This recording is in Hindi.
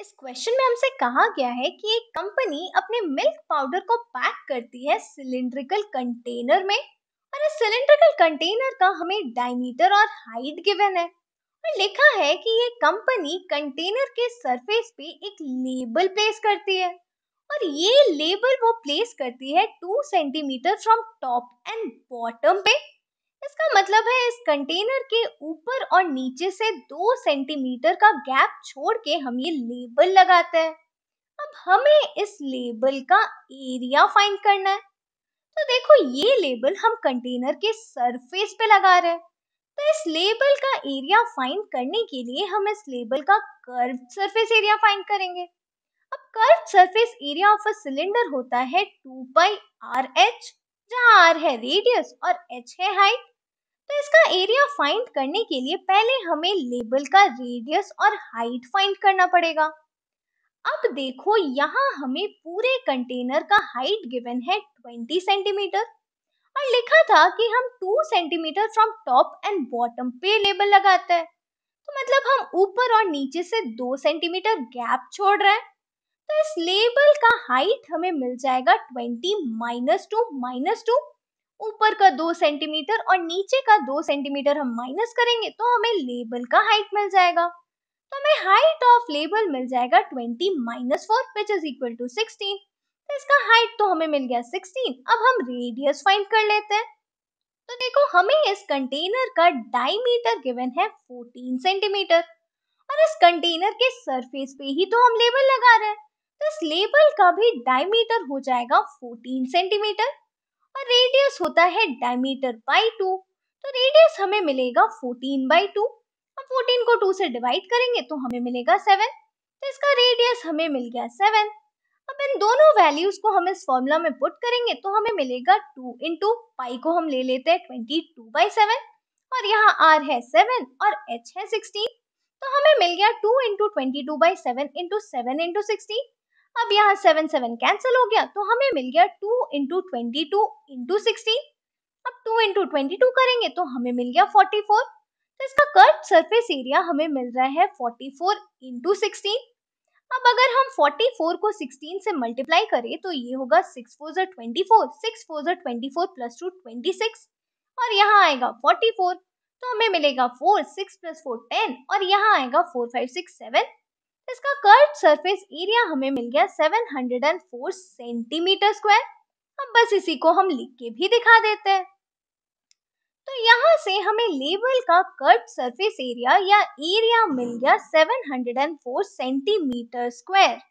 इस क्वेश्चन में हमसे कहा गया है कि एक कंपनी अपने मिल्क पाउडर को पैक करती है सिलिंड्रिकल कंटेनर में और इस सिलिंड्रिकल कंटेनर का हमें डायमीटर और हाइट गिवन है और लिखा है कि ये कंपनी कंटेनर के सरफेस पे एक लेबल प्लेस करती है और ये लेबल वो प्लेस करती है two centimetre from top and bottom पे इसका मतलब है इस कंटेनर के ऊपर और नीचे से दो सेंटीमीटर का गैप छोड़ के हम ये लेबल लगाते हैं अब हमें इस लेबल का एरिया फाइंड करना है तो देखो ये लेबल हम कंटेनर के सरफेस पे लगा रहे हैं तो इस लेबल का एरिया फाइंड करने के लिए हम इस लेबल का कर्व सरफेस एरिया फाइंड करेंगे अब curve surface area of a cylinder होता है 2 पाई आर एच जहाँ आर है रेडियस और एच है हाइट तो इसका एरिया फाइंड करने के लिए पहले हमें लेबल का रेडियस और हाइट फाइंड करना पड़ेगा अब देखो यहाँ हमें पूरे कंटेनर का हाइट गिवन है 20 सेंटीमीटर और लिखा था कि हम 2 centimetre from top and bottom पे लेबल लगाते हैं तो मतलब हम ऊपर और नीचे से 2 सेंटीमीटर गैप छोड़ रहे हैं तो इस लेबल का हाइट हमें मिल जाएगा 20 माइनस टू माइनस टू ऊपर का दो सेंटीमीटर और नीचे का दो सेंटीमीटर हम माइनस करेंगे तो हमें लेबल का हाइट मिल जाएगा तो हमें हाइट ऑफ लेबल मिल जाएगा twenty minus four which is equal to sixteen तो इसका हाइट तो हमें मिल गया सिक्सटीन अब हम रेडियस फाइंड कर लेते हैं तो देखो हमें इस कंटेनर का डायमीटर गिवन है 14 सेंटीमीटर और इस कंटेनर के सरफेस पे ही तो हम लेबल लगा रहे हैं तो इस लेबल का भी डायमीटर हो जाएगा 14 सेंटीमीटर और रेडियस होता है डायमीटर बाई टू तो रेडियस हमें मिलेगा फोर्टीन बाई टू हम फोर्टीन को टू से डिवाइड करेंगे तो हमें मिलेगा सेवन तो इसका रेडियस हमें मिल गया सेवन अब इन दोनों वैल्यूज को हम इस फॉर्मूला में पुट करेंगे तो हमें मिलेगा टू इन टू पाई को हम ले लेते हैं ट्वेंटी टू बाई सेवन और यहाँ आर है सेवन और एच है सिक्सटीन तो हमें मिल गया two into twenty two by seven into seven into sixteen अब यहाँ सेवन सेवन कैंसिल हो गया तो हमें मिल गया two into twenty two into sixteen अब टू इंटू ट्वेंटी टू करेंगे तो हमें मिल गया फोर्टी फोर तो इसका कर्व सरफेस एरिया हमें मिल रहा है फोर्टी फोर इंटू सिक्सटीन अब अगर हम फोर्टी फोर को सिक्सटीन से मल्टीप्लाई करें तो ये होगा सिक्स फोर जो ट्वेंटी फोर सिक्स फोर ज़र twenty four plus two twenty six और यहाँ आएगा फोर्टी फोर तो हमें मिलेगा four six plus four ten और यहाँ आएगा फोर फाइव सिक्स सेवन इसका कर्व सरफेस एरिया हमें मिल गया 704 सेंटीमीटर स्क्वायर अब बस इसी को हम लिख के भी दिखा देते हैं तो यहाँ से हमें लेवल का कर्व सरफेस एरिया या एरिया मिल गया 704 सेंटीमीटर स्क्वायर